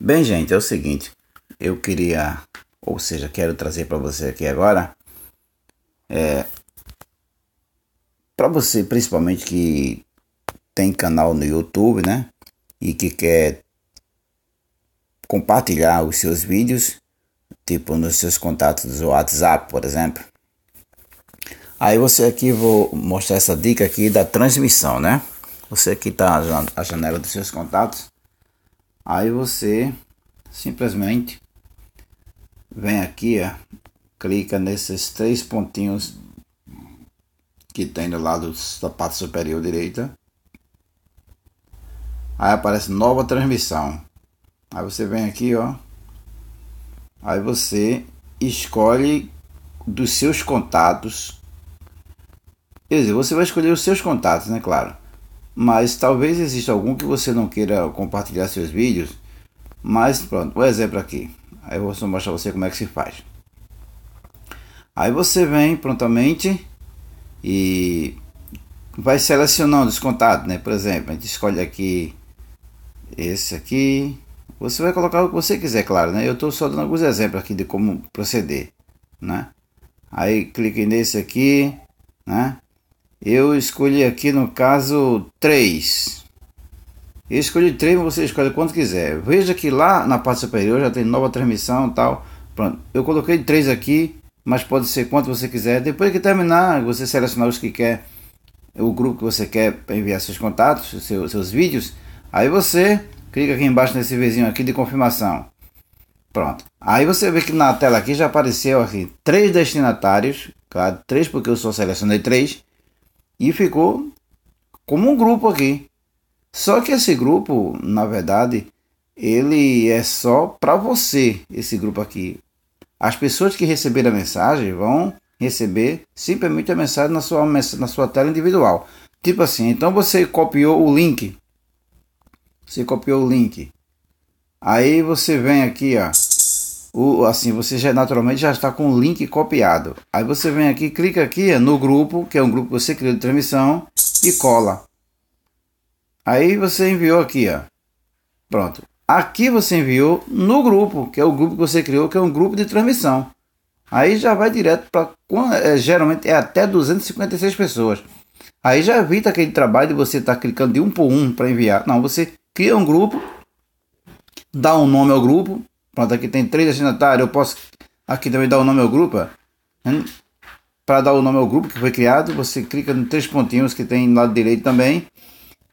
Bem, gente, é o seguinte, eu queria, ou seja, quero trazer para você aqui agora, é, para você principalmente que tem canal no YouTube, né, e que quer compartilhar os seus vídeos, tipo nos seus contatos do WhatsApp, por exemplo. Aí você aqui vou mostrar essa dica aqui da transmissão, né? Você aqui tá a janela dos seus contatos Aí você simplesmente vem aqui, ó, clica nesses três pontinhos que tem do lado da parte superior direita. Aí aparece nova transmissão. Aí você vem aqui, ó. Aí você escolhe dos seus contatos. Quer dizer, você vai escolher os seus contatos, né? Claro mas talvez exista algum que você não queira compartilhar seus vídeos, mas pronto, o um exemplo aqui. Aí eu vou mostrar você como é que se faz. Aí você vem prontamente e vai selecionando os contatos, né? Por exemplo, a gente escolhe aqui esse aqui. Você vai colocar o que você quiser, claro, né? Eu estou só dando alguns exemplos aqui de como proceder, né? Aí clique nesse aqui, né? Eu escolhi aqui no caso 3. Eu escolhi 3, mas você escolhe quanto quiser. Veja que lá na parte superior já tem nova transmissão e tal. Pronto, eu coloquei 3 aqui, mas pode ser quanto você quiser. Depois que terminar, você selecionar os que quer, o grupo que você quer enviar seus contatos, seus, seus vídeos. Aí você clica aqui embaixo nesse vizinho aqui de confirmação. Pronto. Aí você vê que na tela aqui já apareceu aqui três destinatários, claro, três porque eu só selecionei três e ficou como um grupo aqui. Só que esse grupo, na verdade, ele é só para você, esse grupo aqui. As pessoas que receberam a mensagem vão receber simplesmente a mensagem na sua, na sua tela individual. Tipo assim, então você copiou o link. Você copiou o link. Aí você vem aqui, ó o, assim, você já naturalmente já está com o link copiado. Aí você vem aqui, clica aqui é, no grupo, que é um grupo que você criou de transmissão, e cola. Aí você enviou aqui, ó. Pronto. Aqui você enviou no grupo, que é o grupo que você criou, que é um grupo de transmissão. Aí já vai direto para. É, geralmente é até 256 pessoas. Aí já evita aquele trabalho de você estar tá clicando de um por um para enviar. Não, você cria um grupo, dá um nome ao grupo, Pronto, aqui tem três assinatários. Eu posso aqui também dar o nome ao grupo. Hum? Para dar o nome ao grupo que foi criado, você clica nos três pontinhos que tem no lado direito também.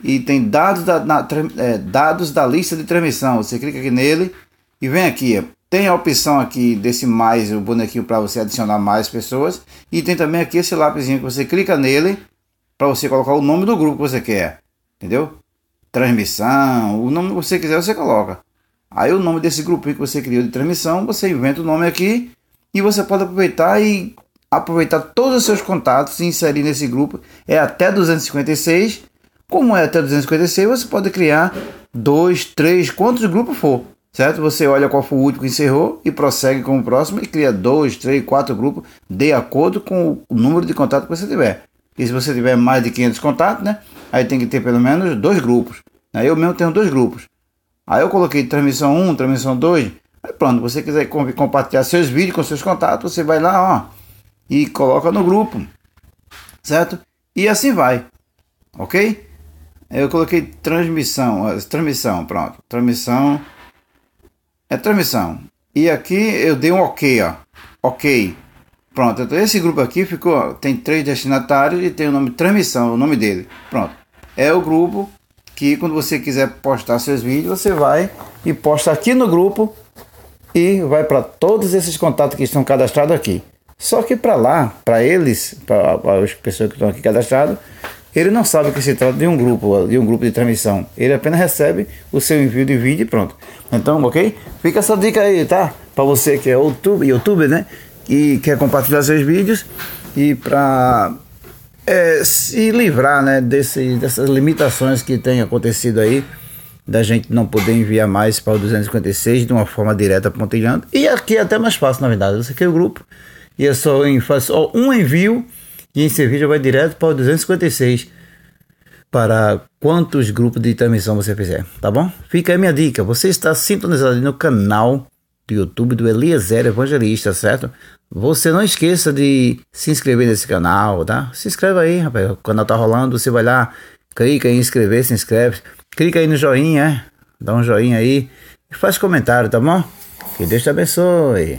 E tem dados da, na, é, dados da lista de transmissão. Você clica aqui nele e vem aqui. Tem a opção aqui desse mais, o bonequinho para você adicionar mais pessoas. E tem também aqui esse lápisinho que você clica nele para você colocar o nome do grupo que você quer. Entendeu? Transmissão, o nome que você quiser, você coloca. Aí o nome desse grupinho que você criou de transmissão, você inventa o nome aqui e você pode aproveitar e aproveitar todos os seus contatos e inserir nesse grupo. É até 256. Como é até 256, você pode criar dois, três, quantos grupos for, certo? Você olha qual foi o último que encerrou e prossegue com o próximo e cria dois, três, quatro grupos de acordo com o número de contato que você tiver. E se você tiver mais de 500 contatos, né? Aí tem que ter pelo menos dois grupos. Aí Eu mesmo tenho dois grupos. Aí eu coloquei transmissão 1, transmissão 2. Aí pronto, você quiser compartilhar seus vídeos com seus contatos, você vai lá, ó, e coloca no grupo. Certo? E assim vai. OK? Eu coloquei transmissão, transmissão, pronto. Transmissão é transmissão. E aqui eu dei um OK, ó. OK. Pronto, então esse grupo aqui ficou, tem três destinatários e tem o nome transmissão, o nome dele. Pronto. É o grupo que quando você quiser postar seus vídeos, você vai e posta aqui no grupo e vai para todos esses contatos que estão cadastrados aqui. Só que para lá, para eles, para as pessoas que estão aqui cadastradas, ele não sabe que se trata de um grupo, de um grupo de transmissão. Ele apenas recebe o seu envio de vídeo e pronto. Então, ok? Fica essa dica aí, tá? Para você que é YouTube, YouTube, né? E quer compartilhar seus vídeos e para é, se livrar né, desse, dessas limitações que têm acontecido aí, da gente não poder enviar mais para o 256 de uma forma direta pontilhando. E aqui é até mais fácil, na verdade. Você quer o grupo e é só, só um envio e esse vídeo vai direto para o 256 para quantos grupos de transmissão você fizer, tá bom? Fica aí minha dica. Você está sintonizado no canal do YouTube do Eliezer Evangelista, certo? Você não esqueça de se inscrever nesse canal, tá? Se inscreve aí, rapaz. O canal tá rolando, você vai lá, clica em inscrever, se inscreve. Clica aí no joinha, é? dá um joinha aí e faz comentário, tá bom? Que Deus te abençoe.